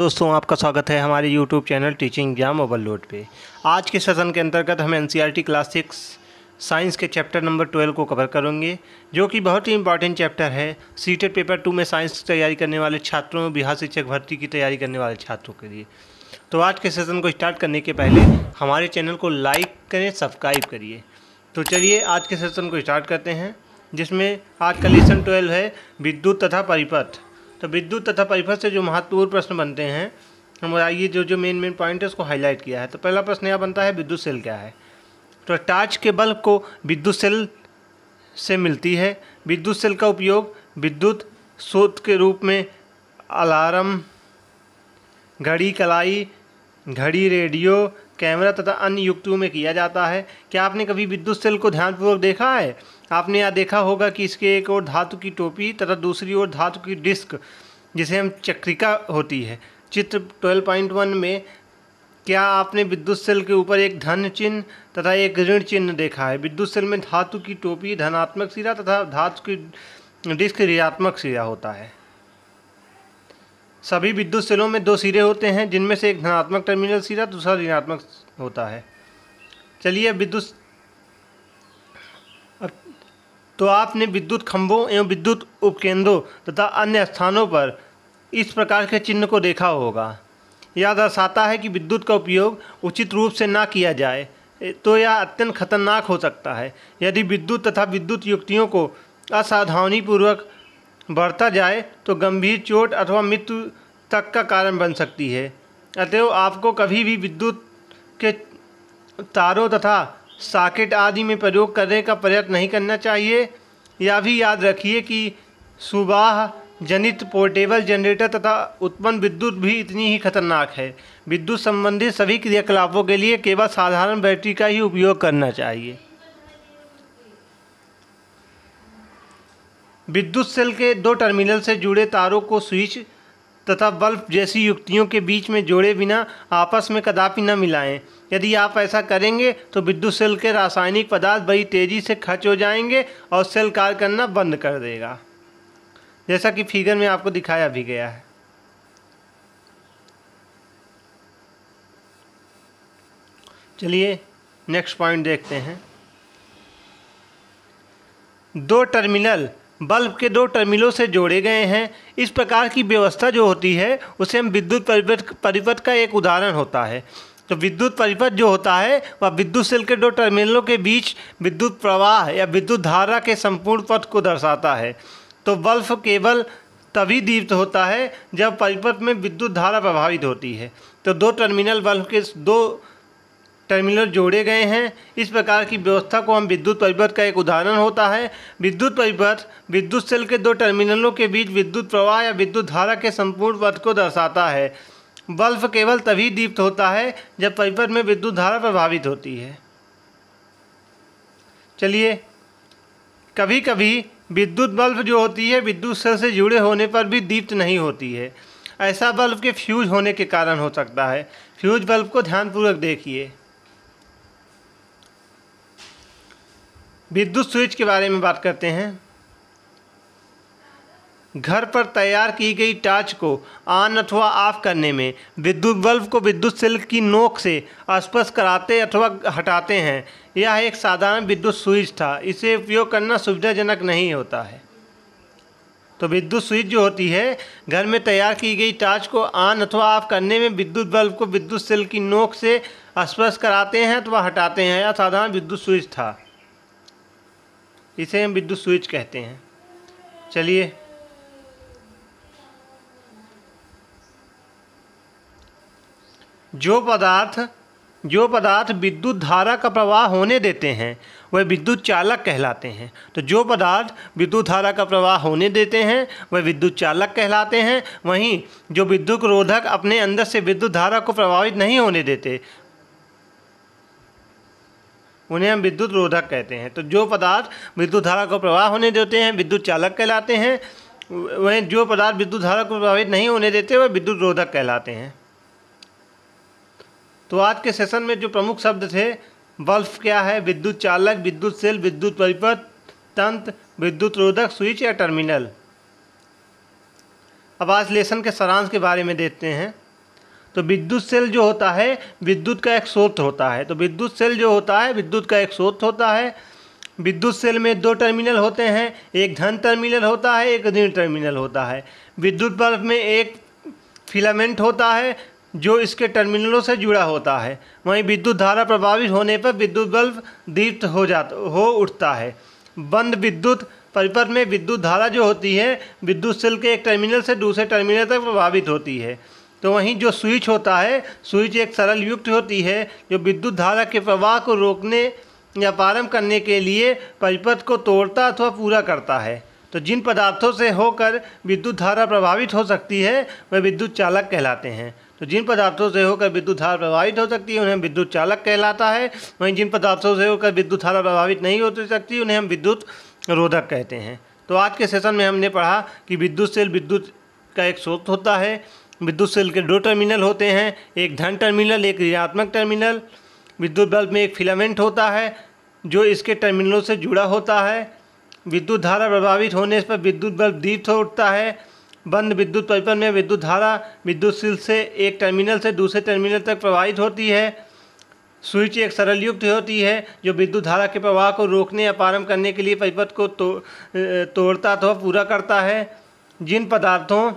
दोस्तों आपका स्वागत है हमारे YouTube channel teaching exam overload पे आज के सेशन के अंतर्गत हम एन सी क्लास सिक्स साइंस के चैप्टर नंबर ट्वेल्व को कवर करेंगे जो कि बहुत ही इंपॉर्टेंट चैप्टर है सीटेड पेपर टू में साइंस की तैयारी करने वाले छात्रों और बिहार शिक्षक भर्ती की तैयारी करने वाले छात्रों के लिए तो आज के सेशन को स्टार्ट करने के पहले हमारे चैनल को लाइक करें सब्सक्राइब करिए तो चलिए आज के सेशन को स्टार्ट करते हैं जिसमें आज का लेसन ट्वेल्व है विद्युत तथा परिपथ तो विद्युत तथा परिपथ से जो महत्वपूर्ण प्रश्न बनते हैं हम आइए जो जो मेन मेन पॉइंट है उसको हाईलाइट किया है तो पहला प्रश्न यह बनता है विद्युत सेल क्या है तो टार्च के बल्ब को विद्युत सेल से मिलती है विद्युत सेल का उपयोग विद्युत स्रोत के रूप में अलार्म घड़ी कलाई घड़ी रेडियो कैमरा तथा अन्य युक्तियों में किया जाता है क्या आपने कभी विद्युत सेल को ध्यानपूर्वक देखा है आपने यह देखा होगा कि इसके एक ओर धातु की टोपी तथा दूसरी ओर धातु की डिस्क जिसे हम चक्रिका होती है चित्र 12.1 में क्या आपने विद्युत सेल के ऊपर एक धन चिन्ह तथा एक ऋण चिन्ह देखा है विद्युत सेल में धातु की टोपी धनात्मक सिरा तथा धातु की डिस्क ऋणात्मक सिरा होता है सभी विद्युत सेलों में दो सिरे होते हैं जिनमें से एक धनात्मक टर्मिनल सिरा दूसरा ऋणात्मक होता है चलिए विद्युत तो आपने विद्युत खंभों एवं विद्युत उपकेंद्रों तथा अन्य स्थानों पर इस प्रकार के चिन्ह को देखा होगा यह दर्शाता है कि विद्युत का उपयोग उचित रूप से ना किया जाए तो यह अत्यंत खतरनाक हो सकता है यदि विद्युत तथा विद्युत युक्तियों को असावधानीपूर्वक बढ़ता जाए तो गंभीर चोट अथवा मृत्यु तक का कारण बन सकती है अतएव आपको कभी भी विद्युत के तारों तथा साकेट आदि में प्रयोग करने का प्रयत्न नहीं करना चाहिए या भी याद रखिए कि सुबह जनित पोर्टेबल जनरेटर तथा उत्पन्न विद्युत भी इतनी ही खतरनाक है विद्युत संबंधित सभी क्रियाकलापों के लिए केवल साधारण बैटरी का ही उपयोग करना चाहिए विद्युत सेल के दो टर्मिनल से जुड़े तारों को स्विच तथा बल्ब जैसी युक्तियों के बीच में जोड़े बिना आपस में कदापि न मिलाएं यदि आप ऐसा करेंगे तो विद्युत सेल के रासायनिक पदार्थ बड़ी तेज़ी से खर्च हो जाएंगे और सेल कार्य करना बंद कर देगा जैसा कि फिगर में आपको दिखाया भी गया है चलिए नेक्स्ट पॉइंट देखते हैं दो टर्मिनल बल्ब के दो टर्मिनलों से जोड़े गए हैं इस प्रकार की व्यवस्था जो होती है उसे हम विद्युत परिपथ परिपथ का एक उदाहरण होता है तो विद्युत परिपथ जो होता है वह विद्युत सेल के दो टर्मिनलों के बीच विद्युत प्रवाह या विद्युत धारा के संपूर्ण पथ को दर्शाता है तो बल्ब केवल तभी दीप्त होता है जब परिपथ में विद्युत धारा प्रभावित होती है तो दो टर्मिनल बल्ब के दो टर्मिनल जोड़े गए हैं इस प्रकार की व्यवस्था को हम विद्युत परिपथ का एक उदाहरण होता है विद्युत परिपथ विद्युत सेल के दो टर्मिनलों के बीच विद्युत प्रवाह या विद्युत धारा के संपूर्ण पथ को दर्शाता है बल्ब केवल तभी दीप्त होता है जब परिपथ में विद्युत धारा प्रभावित होती है चलिए कभी कभी विद्युत बल्ब जो होती है विद्युत सेल से जुड़े होने पर भी दीप्त नहीं होती है ऐसा बल्ब के फ्यूज होने के कारण हो सकता है फ्यूज बल्ब को ध्यानपूर्वक देखिए विद्युत स्विच के बारे में बात करते हैं घर पर तैयार की गई टॉर्च को ऑन अथवा ऑफ करने में विद्युत बल्ब को विद्युत सिल्क की नोक से स्पर्श कराते अथवा हटाते हैं यह एक साधारण विद्युत स्विच था इसे उपयोग करना सुविधाजनक नहीं होता है तो विद्युत स्विच जो होती है घर में तैयार की गई टॉर्च को ऑन अथवा ऑफ करने में विद्युत बल्ब को विद्युत सिल्क की नोक से स्पर्श कराते हैं अथवा हटाते हैं यह साधारण विद्युत स्विच था इसे हम विद्युत स्विच कहते हैं चलिए जो पदार्थ जो पदार्थ विद्युत धारा का प्रवाह होने देते हैं वह विद्युत चालक कहलाते हैं तो जो पदार्थ विद्युत धारा का प्रवाह होने देते हैं वह विद्युत चालक कहलाते हैं वहीं जो विद्युत रोधक अपने अंदर से विद्युत धारा को प्रभावित नहीं होने देते उन्हें हम विद्युत रोधक कहते हैं तो जो पदार्थ विद्युत धारा को प्रवाह होने देते हैं विद्युत चालक कहलाते हैं वहीं जो पदार्थ विद्युत धारा को प्रभावित नहीं होने देते वह विद्युत रोधक कहलाते हैं तो आज के सेशन में जो प्रमुख शब्द थे बल्ब क्या है विद्युत चालक विद्युत सेल विद्युत परिपथ तंत्र विद्युत रोधक स्विच या टर्मिनल अब आज लेसन के सारांश के बारे में देखते हैं तो विद्युत सेल जो होता है विद्युत का एक स्रोत होता है तो विद्युत सेल जो होता है विद्युत का एक स्रोत होता है विद्युत सेल में दो टर्मिनल होते हैं एक धन टर्मिनल होता है एक ऋण टर्मिनल होता है विद्युत बल्ब में एक फिलामेंट होता है जो इसके टर्मिनलों से जुड़ा होता है वहीं विद्युत धारा प्रभावित होने पर विद्युत बल्ब दीप्त हो जाता हो उठता है बंद विद्युत परिपथ में विद्युत धारा जो होती है विद्युत सेल के एक टर्मिनल से दूसरे टर्मिनल तक प्रभावित होती है तो वहीं जो स्विच होता है स्विच एक सरल युक्त होती है जो विद्युत धारा के प्रवाह को रोकने या प्रारंभ करने के लिए परिपथ को तोड़ता अथवा पूरा करता है तो जिन पदार्थों से होकर विद्युत धारा प्रभावित हो सकती है वह विद्युत चालक कहलाते हैं तो जिन पदार्थों से होकर विद्युत धारा प्रभावित हो सकती है उन्हें विद्युत चालक कहलाता है वहीं जिन पदार्थों से होकर विद्युत धारा प्रभावित नहीं हो सकती उन्हें हम विद्युत रोधक कहते हैं तो आज के सेशन में हमने पढ़ा कि विद्युत सेल विद्युत का एक स्रोत होता है विद्युत सेल के दो टर्मिनल होते हैं एक धन टर्मिनल एक ऋणात्मक टर्मिनल विद्युत बल्ब में एक फिलामेंट होता है जो इसके टर्मिनलों से जुड़ा होता है विद्युत धारा प्रभावित होने पर विद्युत बल्ब दीप्त हो उठता है बंद विद्युत परिपथ में विद्युत धारा विद्युत सिल से एक टर्मिनल से दूसरे टर्मिनल तक प्रवाहित होती है स्विच एक सरल युक्त होती है जो विद्युत धारा के प्रवाह को रोकने या पारंभ करने के लिए परिपथ को तो, तोड़ता अथवा पूरा करता है जिन पदार्थों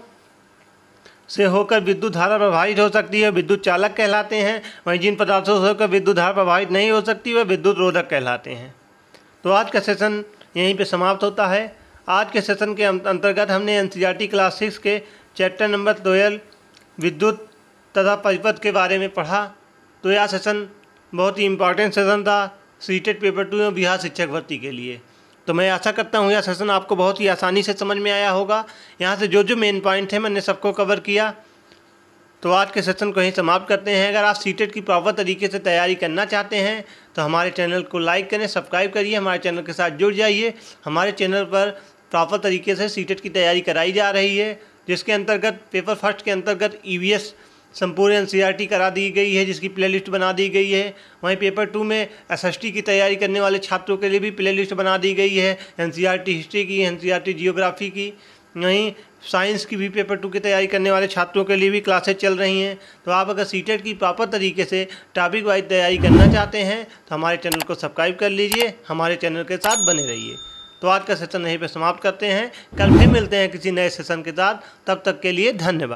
से होकर विद्युत धारा प्रभावित हो सकती है विद्युत चालक कहलाते हैं वहीं जिन पदार्थों से होकर विद्युत धारा प्रभावित नहीं हो सकती वह विद्युत रोधक कहलाते हैं तो आज का सेशन यहीं पे समाप्त होता है आज के सेशन के अंतर्गत हमने एन क्लास सिक्स के चैप्टर नंबर ट्वेल्व विद्युत तथा परिपथ के बारे में पढ़ा तो यह सेशन बहुत ही इंपॉर्टेंट सेशन था सीटेड पेपर टू बिहार शिक्षक भर्ती के लिए तो मैं आशा करता हूँ यह सेशन आपको बहुत ही आसानी से समझ में आया होगा यहाँ से जो जो मेन पॉइंट है मैंने सबको कवर किया तो आज के सेशन को यहीं समाप्त करते हैं अगर आप सीटेट की प्रॉपर तरीके से तैयारी करना चाहते हैं तो हमारे चैनल को लाइक करें सब्सक्राइब करिए हमारे चैनल के साथ जुड़ जाइए हमारे चैनल पर प्रॉपर तरीके से सीटेट की तैयारी कराई जा रही है जिसके अंतर्गत पेपर फर्स्ट के अंतर्गत ई e संपूर्ण एन e करा दी गई है जिसकी प्लेलिस्ट बना दी गई है वहीं पेपर टू में एस की तैयारी करने वाले छात्रों के लिए भी प्लेलिस्ट बना दी गई है एन हिस्ट्री e की एन जियोग्राफी e की वहीं साइंस की भी पेपर टू की तैयारी करने वाले छात्रों के लिए भी क्लासेज चल रही हैं तो आप अगर सी की प्रॉपर तरीके से टॉपिक वाइज तैयारी करना चाहते हैं तो हमारे चैनल को सब्सक्राइब कर लीजिए हमारे चैनल के साथ बने रहिए तो आज का सेशन यहीं पर समाप्त करते हैं कल फिर मिलते हैं किसी नए सेशन के साथ तब तक के लिए धन्यवाद